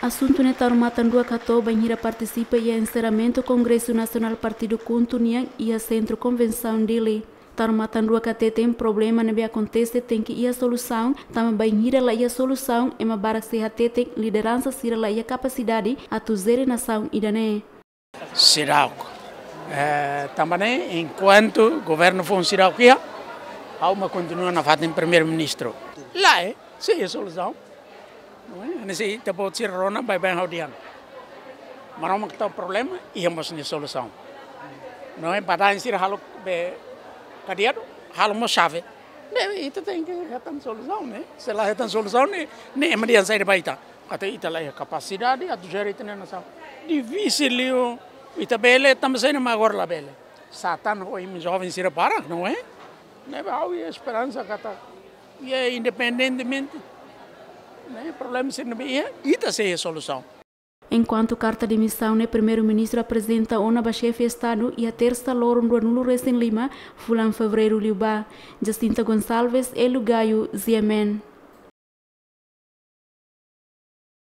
Assunto netar matandua catou banhira participa ia encerramento Congresso Nacional Partido Kuntunian e Centro Convenção de Lei. Taru matandua cate tem problema na acontece tem que ir solução, tam banhira la e solução é uma barra se tem liderança sira la e capacidade a tuzere nação idané. Sirauco. É, eh, também enquanto governo for um sirauquia, há alma continua na fata em primeiro-ministro. Lá é, se a é solução. Nasi tapot si Rona bem by Ben Haudian. está o problema, e ihamos ni solução. Não é para batalha se halo be cadiado, halo mo chave. Ne, ita tem que retan solução, né? Se lá retan solução, nem ne emergência sai de baita. Até ita a capacidade, a do jeito né na Difícil, ita bele, também sai na agora lá bele. Satan hoy mi jovem se repara, não é? não é a esperança que E é independentemente né, problema não e é solução. Enquanto carta de missão, o primeiro-ministro apresenta uma chefe de Estado e a terça loura do anulo em Lima, fulan fevereiro Liubá, Jacinta Gonçalves e Lugaio Ziemen.